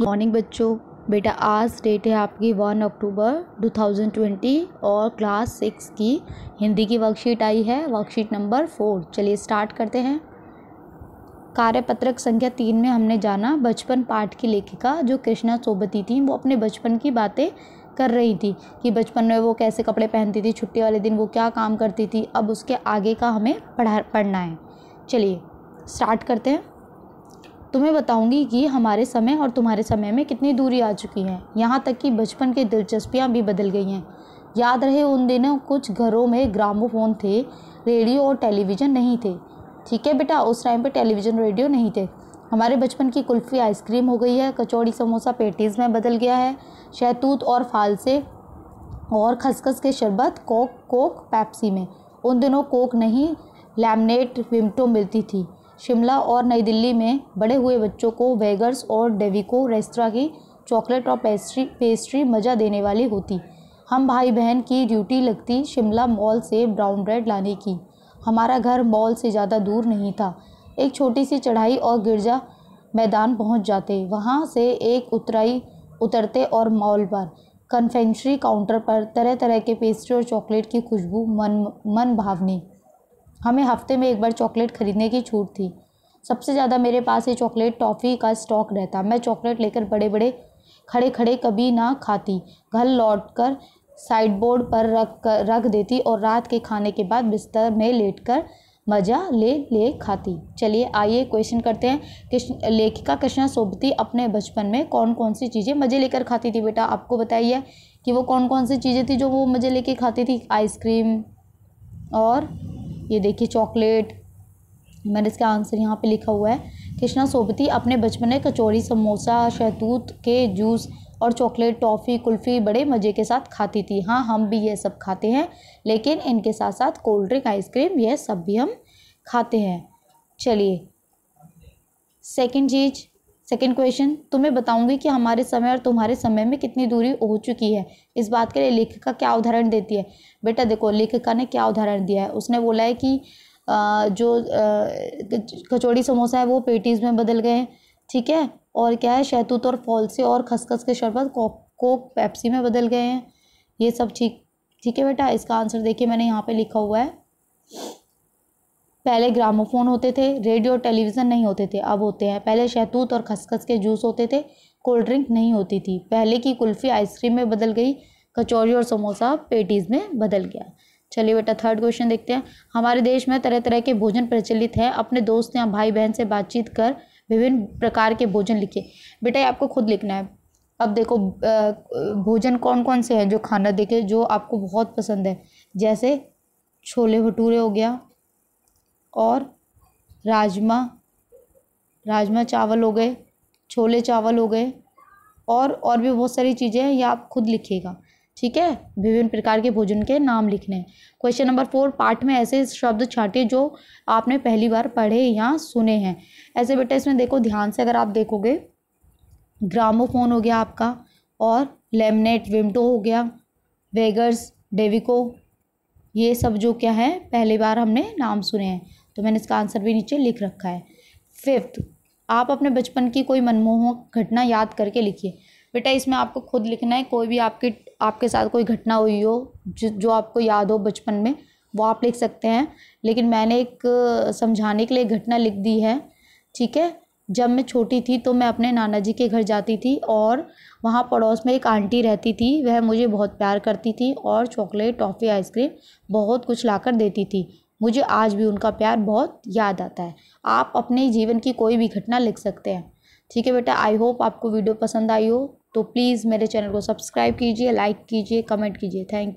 morning बच्चों बेटा आज डेट है आपकी वन अक्टूबर 2020 और क्लास सिक्स की हिंदी की वर्कशीट आई है वर्कशीट नंबर फोर चलिए स्टार्ट करते हैं कार्यपत्रक संख्या तीन में हमने जाना बचपन पाठ की लेखिका जो कृष्णा सोबती थी वो अपने बचपन की बातें कर रही थी कि बचपन में वो कैसे कपड़े पहनती थी छुट्टी वाले दिन वो क्या काम करती थी अब उसके आगे का हमें पढ़ा पढ़ना है चलिए स्टार्ट करते हैं तुम्हें बताऊंगी कि हमारे समय और तुम्हारे समय में कितनी दूरी आ चुकी है यहाँ तक कि बचपन की दिलचस्पियाँ भी बदल गई हैं याद रहे उन दिनों कुछ घरों में ग्रामोफोन थे रेडियो और टेलीविज़न नहीं थे ठीक है बेटा उस टाइम पे टेलीविज़न रेडियो नहीं थे हमारे बचपन की कुल्फ़ी आइसक्रीम हो गई है कचौड़ी समोसा पेटीज़ में बदल गया है शहतूत और फालसे और खसखस के शरबत कोक कोक पैप्सी में उन दिनों कोक नहीं लैमनेट विमटो मिलती थी शिमला और नई दिल्ली में बड़े हुए बच्चों को वेगर्स और डेविको रेस्तरा की चॉकलेट और पेस्ट्री पेस्ट्री मज़ा देने वाली होती हम भाई बहन की ड्यूटी लगती शिमला मॉल से ब्राउन ब्रेड लाने की हमारा घर मॉल से ज़्यादा दूर नहीं था एक छोटी सी चढ़ाई और गिरजा मैदान पहुंच जाते वहां से एक उतराई उतरते और मॉल पर कन्फेंशरी काउंटर पर तरह तरह के पेस्ट्री और चॉकलेट की खुशबू मन मन भावनी हमें हफ्ते में एक बार चॉकलेट खरीदने की छूट थी सबसे ज़्यादा मेरे पास ये चॉकलेट टॉफ़ी का स्टॉक रहता मैं चॉकलेट लेकर बड़े बड़े खड़े खड़े कभी ना खाती घर लौट कर साइड बोर्ड पर रख कर रख देती और रात के खाने के बाद बिस्तर में लेट कर मज़ा ले ले खाती चलिए आइए क्वेश्चन करते हैं कृष्ण लेखिका कृष्णा सोबती अपने बचपन में कौन कौन सी चीज़ें मज़े लेकर खाती थी बेटा आपको बताइए कि वो कौन कौन सी चीज़ें थी जो वो मज़े लेके खाती थी आइसक्रीम और ये देखिए चॉकलेट मैंने इसका आंसर यहाँ पे लिखा हुआ है कृष्णा सोबती अपने बचपन में कचौरी समोसा शहतूत के जूस और चॉकलेट टॉफ़ी कुल्फ़ी बड़े मज़े के साथ खाती थी हाँ हम भी ये सब खाते हैं लेकिन इनके साथ साथ कोल्ड ड्रिंक आइसक्रीम यह सब भी हम खाते हैं चलिए सेकंड चीज़ सेकेंड क्वेश्चन तुम्हें बताऊंगी कि हमारे समय और तुम्हारे समय में कितनी दूरी हो चुकी है इस बात के लिए लेखिका क्या उदाहरण देती है बेटा देखो लेखिका ने क्या उदाहरण दिया है उसने बोला है कि जो कचौड़ी समोसा है वो पेटीज़ में बदल गए हैं ठीक है और क्या है शहतूत और फॉल्सी और खसखस के शरबत कोक कोक पैप्सी में बदल गए हैं ये सब ठीक ठीक है बेटा इसका आंसर देखिए मैंने यहाँ पर लिखा हुआ है पहले ग्रामोफोन होते थे रेडियो टेलीविज़न नहीं होते थे अब होते हैं पहले शहतूत और खसखस के जूस होते थे कोल्ड ड्रिंक नहीं होती थी पहले की कुल्फ़ी आइसक्रीम में बदल गई कचौरी और समोसा पेटीज़ में बदल गया चलिए बेटा थर्ड क्वेश्चन देखते हैं हमारे देश में तरह तरह के भोजन प्रचलित हैं अपने दोस्त या भाई बहन से बातचीत कर विभिन्न प्रकार के भोजन लिखे बेटा ये आपको खुद लिखना है अब देखो भोजन कौन कौन से हैं जो खाना देखे जो आपको बहुत पसंद है जैसे छोले भटूरे हो गया और राजमा राजमा चावल हो गए छोले चावल हो गए और और भी बहुत सारी चीज़ें हैं ये आप खुद लिखिएगा ठीक है विभिन्न प्रकार के भोजन के नाम लिखने हैं क्वेश्चन नंबर फोर पार्ट में ऐसे शब्द छाटे जो आपने पहली बार पढ़े या सुने हैं ऐसे बेटा इसमें देखो ध्यान से अगर आप देखोगे ग्रामोफोन हो गया आपका और लेमनेट विमटो हो गया वेगर्स डेविको ये सब जो क्या है पहली बार हमने नाम सुने हैं तो मैंने इसका आंसर भी नीचे लिख रखा है फिफ्थ आप अपने बचपन की कोई मनमोहक घटना याद करके लिखिए बेटा इसमें आपको खुद लिखना है कोई भी आपके आपके साथ कोई घटना हुई हो जो जो आपको याद हो बचपन में वो आप लिख सकते हैं लेकिन मैंने एक समझाने के लिए घटना लिख दी है ठीक है जब मैं छोटी थी तो मैं अपने नाना जी के घर जाती थी और वहाँ पड़ोस में एक आंटी रहती थी वह मुझे बहुत प्यार करती थी और चॉकलेट टॉफ़ी आइसक्रीम बहुत कुछ लाकर देती थी मुझे आज भी उनका प्यार बहुत याद आता है आप अपने जीवन की कोई भी घटना लिख सकते हैं ठीक है बेटा आई होप आपको वीडियो पसंद आई हो तो प्लीज़ मेरे चैनल को सब्सक्राइब कीजिए लाइक कीजिए कमेंट कीजिए थैंक यू